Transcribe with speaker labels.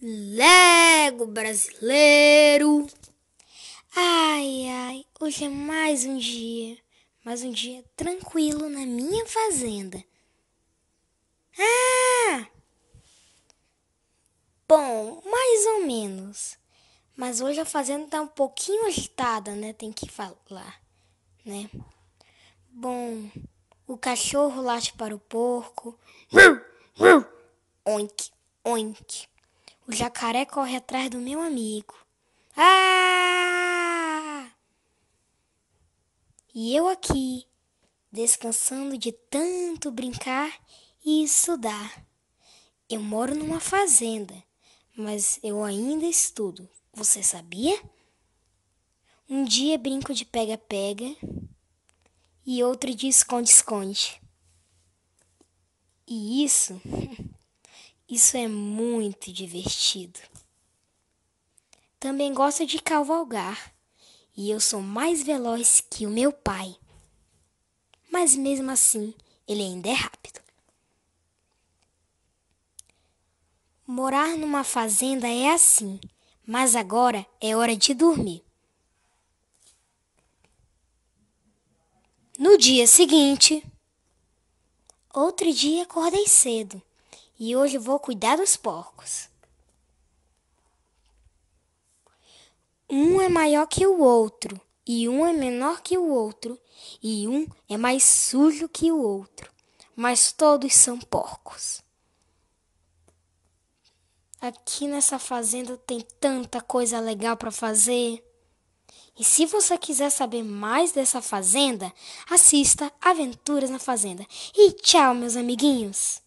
Speaker 1: Lego brasileiro. Ai, ai, hoje é mais um dia, mais um dia tranquilo na minha fazenda. Ah! Bom, mais ou menos. Mas hoje a fazenda tá um pouquinho agitada, né? Tem que falar, né? Bom, o cachorro late para o porco. Oink, oink. O jacaré corre atrás do meu amigo. Ah! E eu aqui, descansando de tanto brincar e estudar. Eu moro numa fazenda, mas eu ainda estudo. Você sabia? Um dia brinco de pega-pega e outro de esconde-esconde. E isso Isso é muito divertido. Também gosto de cavalgar e eu sou mais veloz que o meu pai. Mas mesmo assim, ele ainda é rápido. Morar numa fazenda é assim, mas agora é hora de dormir. No dia seguinte, outro dia acordei cedo e hoje vou cuidar dos porcos. Um é maior que o outro, e um é menor que o outro, e um é mais sujo que o outro, mas todos são porcos. Aqui nessa fazenda tem tanta coisa legal para fazer. E se você quiser saber mais dessa fazenda, assista Aventuras na Fazenda. E tchau, meus amiguinhos!